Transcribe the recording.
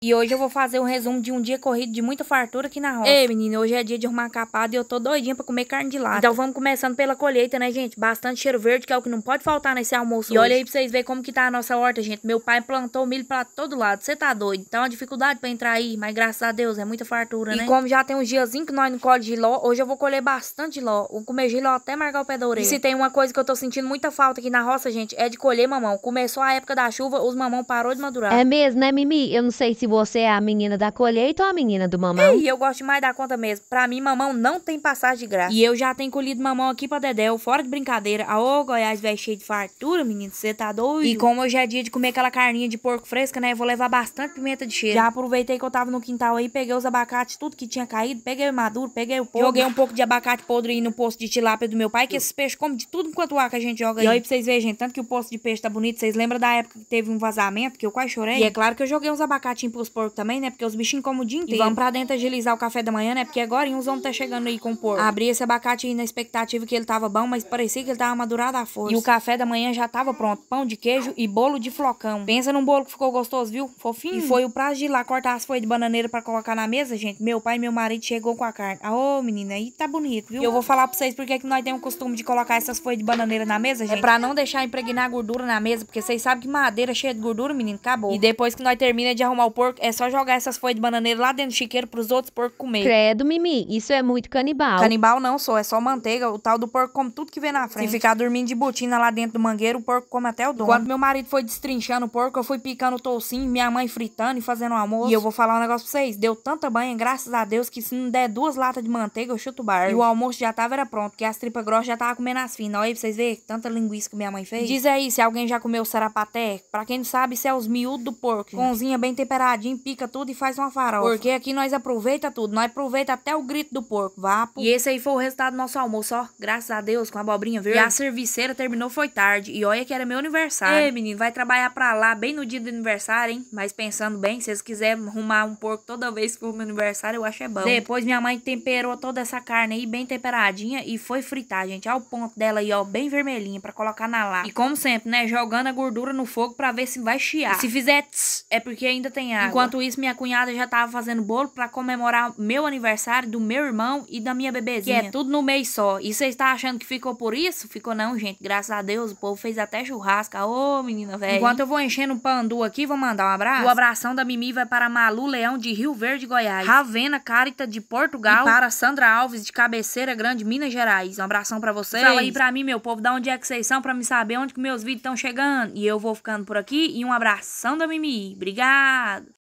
E hoje eu vou fazer um resumo de um dia corrido de muita fartura aqui na roça. Ei, menina, hoje é dia de arrumar capada e eu tô doidinha pra comer carne de lata. Então vamos começando pela colheita, né, gente? Bastante cheiro verde, que é o que não pode faltar nesse almoço E hoje. olha aí pra vocês verem como que tá a nossa horta, gente. Meu pai plantou milho pra todo lado, você tá doido? Então tá uma dificuldade pra entrar aí, mas graças a Deus, é muita fartura, e né? E como já tem uns diazinhos que nós não colhe giló, hoje eu vou colher bastante giló. Vou comer giló até marcar o pé da orelha. E se tem uma coisa que eu tô sentindo muita falta aqui na roça, gente, é de colher mamão. Começou a época da chuva, os mamão parou de madurar. É mesmo, né, Mimi? Eu não sei se você é a menina da colheita ou a menina do mamão? e eu gosto mais da conta mesmo. Pra mim, mamão não tem passagem de graça. E eu já tenho colhido mamão aqui pra Dedéu, fora de brincadeira. A ô, Goiás, velho, cheio de fartura, menino, você tá doido. E como hoje é dia de comer aquela carninha de porco fresca, né, eu vou levar bastante pimenta de cheiro. Já aproveitei que eu tava no quintal aí, peguei os abacates, tudo que tinha caído, peguei o maduro, peguei o porco. Joguei um pouco de abacate podre aí no poço de tilápia do meu pai, que esses peixes comem de tudo enquanto ar que a gente joga aí. E aí pra vocês verem, gente, tanto que o poço de peixe tá bonito, vocês lembram da época que teve um vazamento, que eu quase chorei? E é claro que eu joguei uns abacatinhos pros porcos também, né? Porque os bichinhos comem o dia inteiro. E vão pra dentro agilizar o café da manhã, né? Porque agora uns vão tá chegando aí com porco. Abri esse abacate aí na expectativa que ele tava bom, mas parecia que ele tava madurado à força. E o café da manhã já tava pronto. Pão de queijo e bolo de flocão. Pensa num bolo que ficou gostoso, viu? Fofinho. E hum. foi o prazo de ir lá cortar as folhas de bananeira para colocar na mesa, gente. Meu pai e meu marido chegou com a carne. Ah, ô, menina, aí tá bonito, viu? E eu vou falar pra vocês porque é que nós temos o costume de colocar essas folhas de bananeira na mesa, é gente. É pra não deixar impregnar gordura na mesa, porque vocês sabem que madeira cheia de gordura, menino, acabou. E depois que nós termina de arrumar o porco, é só jogar essas folhas de bananeira lá dentro do chiqueiro pros outros porcos comer. Credo, Mimi, isso é muito canibal. Canibal não sou, é só manteiga. O tal do porco come tudo que vem na frente. Se ficar dormindo de botina lá dentro do mangueiro, o porco come até o dono. Quando meu marido foi destrinchando o porco, eu fui picando o toucinho, minha mãe fritando e fazendo o almoço. E eu vou falar um negócio pra vocês, deu tanta banha, graças a Deus, que se não der duas latas de manteiga, eu chuto o bar. E o almoço já tava, era pronto, que as tripas grossas já tava comendo as finas. Olha aí pra vocês verem tanta linguiça que minha mãe fez. Diz aí se alguém já comeu sarapaté. Pra quem não sabe, isso é os miúdos do porco. Pãozinha hum. bem temperada pica tudo e faz uma farofa. Porque aqui nós aproveita tudo, nós aproveita até o grito do porco, vapo. E esse aí foi o resultado do nosso almoço, ó. Graças a Deus, com a abobrinha verde. E a serviceira terminou foi tarde, e olha que era meu aniversário. É, menino, vai trabalhar pra lá bem no dia do aniversário, hein? Mas pensando bem, se vocês quiserem arrumar um porco toda vez que for meu aniversário, eu acho é bom. Depois minha mãe temperou toda essa carne aí, bem temperadinha, e foi fritar, gente. Olha o ponto dela aí, ó, bem vermelhinha, pra colocar na lá. E como sempre, né, jogando a gordura no fogo pra ver se vai chiar. E se fizer tss, é porque ainda tem ar. Enquanto isso, minha cunhada já tava fazendo bolo para comemorar meu aniversário, do meu irmão e da minha bebezinha. Que é tudo no mês só. E vocês está achando que ficou por isso? Ficou não, gente. Graças a Deus, o povo fez até churrasca. Ô, oh, menina velha. Enquanto eu vou enchendo o pandu aqui, vou mandar um abraço. O abração da Mimi vai para Malu Leão de Rio Verde, Goiás. Ravena Carita de Portugal. E para Sandra Alves de Cabeceira Grande, Minas Gerais. Um abração para vocês. Fala aí pra mim, meu povo, da onde é que vocês são para me saber onde que meus vídeos estão chegando. E eu vou ficando por aqui e um abração da Mimi. Obrigado.